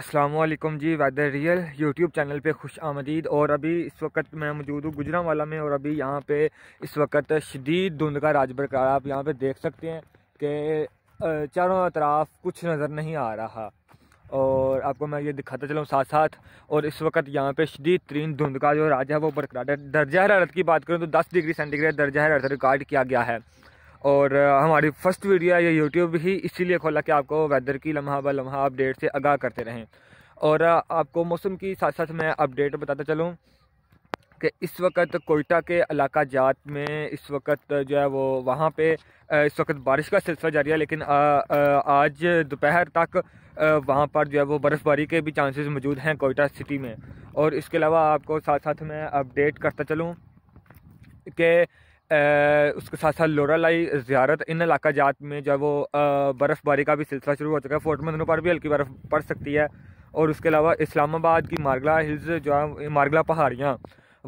असलम जी वैदर real YouTube channel पे खुश आमदीद और अभी इस वक्त मैं मौजूद हूँ गुजरावाला में और अभी यहाँ पे इस वक्त शदीद धुंध का राज बरकरार आप यहाँ पे देख सकते हैं कि चारों अतराफ कुछ नज़र नहीं आ रहा और आपको मैं ये दिखाता चलूँ साथ साथ और इस वक्त यहाँ पे शदीद तरीन धुंध का जो राज है वो बरकरार दर्जा हरारत की बात करूँ तो दस डिग्री सेंटीग्रेड दर्जा हरारत रिकॉर्ड किया गया है और हमारी फर्स्ट वीडियो ये यूट्यूब ही इसीलिए खोला कि आपको वेदर की लम्हा ब लम्हा अपडेट से आगाह करते रहें और आपको मौसम की साथ साथ मैं अपडेट बताता चलूँ कि इस वक्त कोयटा के इलाका जात में इस वक्त जो है वो वहाँ पे इस वक्त बारिश का सिलसिला जारी है लेकिन आ, आ, आज दोपहर तक वहाँ पर जो है वो बर्फ़बारी के भी चांसेस मौजूद हैं कोयटा सिटी में और इसके अलावा आपको साथ साथ मैं अपडेट करता चलूँ कि उसके साथ साथ लोरा लाई ज़्यारत इन इलाका जात में जो है वो बर्फ़बारी का भी सिलसिला शुरू हो चुका है फोर्ट मंदनों पर भी हल्की बर्फ़ पड़ सकती है और उसके अलावा इस्लामाबाद की मारगला हिल्स जो है मारगला पहाड़ियाँ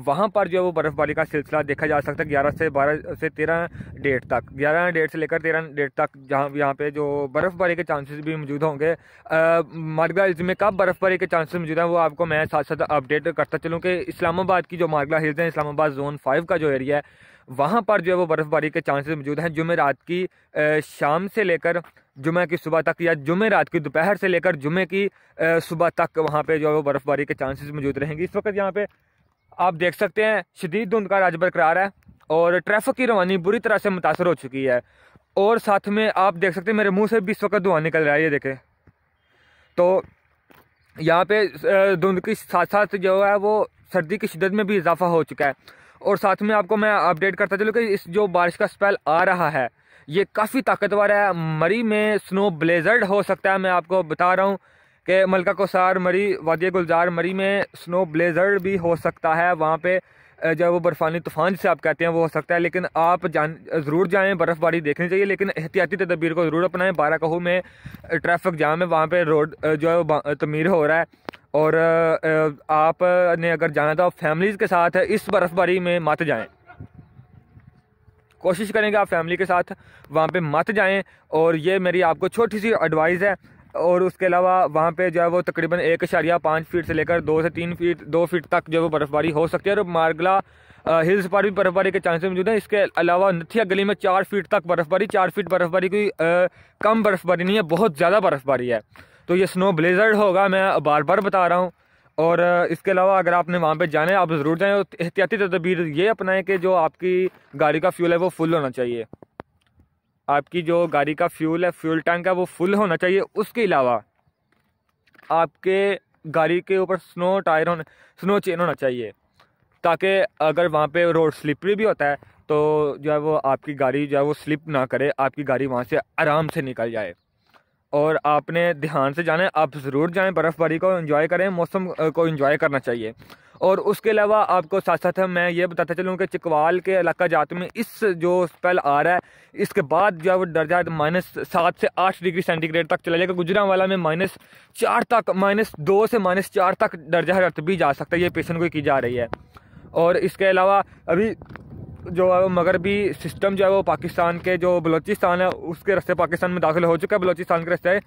वहाँ पर जो है वो बर्फ़बारी का सिलसिला देखा जा सकता है ग्यारह से बारह से तेरह डेट तक ग्यारह डेट से लेकर तेरह डेट तक जहाँ यहाँ पे जो बर्फ़बारी के चांसेस भी मौजूद होंगे मारगला हिल्स में कब बर्फ़बारी के चांसेस मौजूद हैं वो आपको मैं साथ साथ अपडेट करता चलूँ कि इस्लामाबाद की जो मारगला हिल्स हैं इस्लामाबाद जोन फाइव का जो एरिया है वहाँ पर जो है वो बर्फ़बारी के चांसेस मौजूद हैं जुमे रात की शाम से लेकर जुमे की सुबह तक या जुमे रात की दोपहर से लेकर जुमे की सुबह तक वहाँ पे जो है वो बर्फ़बारी के चांसेस मौजूद रहेंगे इस वक्त यहाँ पे आप देख सकते हैं शदीद धुंध का राज बरकरार है और ट्रैफिक की रवानी बुरी तरह से मुतासर हो चुकी है और साथ में आप देख सकते हैं मेरे मुंह से भी इस वक्त धुआं निकल रहा है ये देखें तो यहाँ पे धुंध के साथ साथ जो है वो सर्दी की शिदत में भी इजाफा हो चुका है और साथ में आपको मैं अपडेट करता चलूँ कि इस जो बारिश का स्पेल आ रहा है ये काफ़ी ताकतवर है मरी में स्नो ब्लेजर्ड हो सकता है मैं आपको बता रहा हूँ कि मलका कोसार मरी वादिया गुलजार मरी में स्नो ब्लेजर्ड भी हो सकता है वहाँ पे जब वो बर्फ़ानी तूफ़ान जिसे आप कहते हैं वो हो सकता है लेकिन आप जान ज़रूर जाएँ बर्फ़बारी देखनी चाहिए लेकिन एहतियाती तदबीर को ज़रूर अपनाएं बारह कहू में ट्रैफिक जाम है वहाँ पे रोड जो है तमीर हो रहा है और आपने अगर जाना तो फैमिलीज़ के साथ इस बर्फ़बारी में मत जाएं कोशिश करेंगे आप फैमिली के साथ वहाँ पे मत जाएं और ये मेरी आपको छोटी सी एडवाइस है और उसके अलावा वहाँ पे जो है वो तकरीबन एक अशारिया पाँच फीट से लेकर दो से तीन फीट दो फीट तक जो है वो बर्फ़बारी हो सकती है और मार्गला हिल्स पर भी बर्फ़बारी के चांसेस मौजूद हैं इसके अलावा नथिया गली में चार फीट तक बर्फ़बारी चार फीट बर्फ़बारी कोई कम बर्फ़बारी नहीं है बहुत ज़्यादा बर्फ़बारी है तो ये स्नो ब्लेजर्ड होगा मैं बार बार बता रहा हूँ और इसके अलावा अगर आपने वहाँ पे जाना है आप ज़रूर जाएँ एहतियाती तदबीर ये अपनाएं कि जो आपकी गाड़ी का फ्यूल है वो फुल होना चाहिए आपकी जो गाड़ी का फ्यूल है फ्यूल टैंक है वो फुल होना चाहिए उसके अलावा आपके गाड़ी के ऊपर स्नो टायर होने स्नो चेन होना चाहिए ताकि अगर वहाँ पर रोड स्लिपरी भी होता है तो जो है वो आपकी गाड़ी जो है वो स्लिप ना करे आपकी गाड़ी वहाँ से आराम से निकल जाए और आपने ध्यान से जाना आप ज़रूर जाएँ बर्फ़बारी को इन्जॉय करें मौसम को इन्जॉय करना चाहिए और उसके अलावा आपको साथ साथ मैं ये बताता चलूँ कि चकवाल के इलाका जात में इस जो स्पेल आ रहा है इसके बाद जो है वो दर्जा माइनस सात से आठ डिग्री सेंटीग्रेड तक चला जाएगा गुजरा वाला में माइनस चार तक माइनस दो से माइनस चार तक दर्जा रत भी जा सकता है ये पेशन को की जा रही है और इसके अलावा अभी जो है वो मगरबी सिस्टम जो है वो पाकिस्तान के जो बलोचिस्तान है उसके रस्ते पाकिस्तान में दाखिल हो चुका है बलोचिस्तान के रस्ते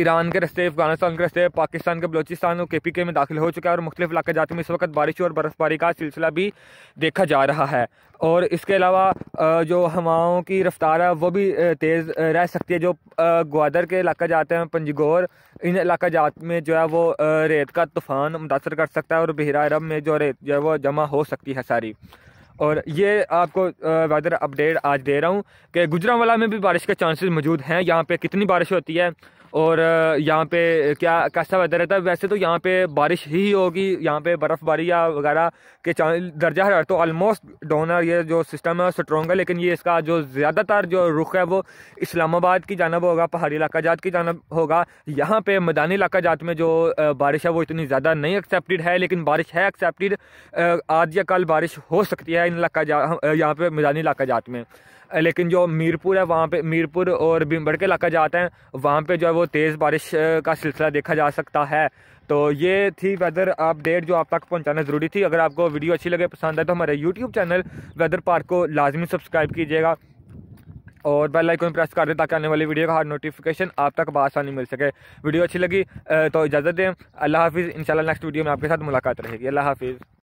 ईरान के रस्ते अफगानिस्तान के रस्ते पाकिस्तान के बलोचिस्तान और के पी के में दाखिल हो चुका है और मुख्तलिफ इलाके जात में इस वक्त बारिश और बर्फ़बारी का सिलसिला भी देखा जा रहा है और इसके अलावा जो हवाओं की रफ्तार है वो भी तेज़ रह सकती है जो ग्वादर के इलाका जाते हैं पंजगोर इन इलाका जात में जो है वो रेत का तूफ़ान मुतासर कर सकता है और बहरा अरब में जो रेत जो है वो जमा हो सकती है सारी और ये आपको वेदर अपडेट आज दे रहा हूँ कि गुजरावाला में भी बारिश के चांसेस मौजूद हैं यहाँ पे कितनी बारिश होती है और यहाँ पे क्या कैसा वेदर रहता है वैसे तो यहाँ पे बारिश ही होगी यहाँ पे बर्फ़बारी या वगैरह के दर्जा हरार तो ऑलमोस्ट डोनर ये जो सिस्टम है स्ट्रॉन्ग है लेकिन ये इसका जो ज़्यादातर जो रुख है वो इस्लामाबाद की जानब होगा पहाड़ी इलाका जात की जानब होगा यहाँ पे मैदानी इलाका जात में जो बारिश है वो इतनी ज़्यादा नहीं एक्सेप्टेड है लेकिन बारिश है एक्सेप्टेड आज या कल बारिश हो सकती है इन इलाका यहाँ पर मैदानी इलाका जात में लेकिन जो मीरपुर है वहाँ पे मीरपुर और भीमबड़ के इलाका जाते हैं वहाँ पे जो है वो तेज़ बारिश का सिलसिला देखा जा सकता है तो ये थी वेदर अपडेट जो आप तक पहुँचाना ज़रूरी थी अगर आपको वीडियो अच्छी लगे पसंद आए तो हमारे यूट्यूब चैनल वेदर पार्क को लाजमी सब्सक्राइब कीजिएगा और बेल आइकन प्रेस कर दें ताकि आने वाली वीडियो का हर नोटिफिकेशन आप तक बसानी मिल सके वीडियो अच्छी लगी तो इजाज़त दें अल्लाह हाफिज़ इंशाल्लाह नेक्स्ट वीडियो में आपके साथ मुलाकात रहेगी अल्लाह हाफिज़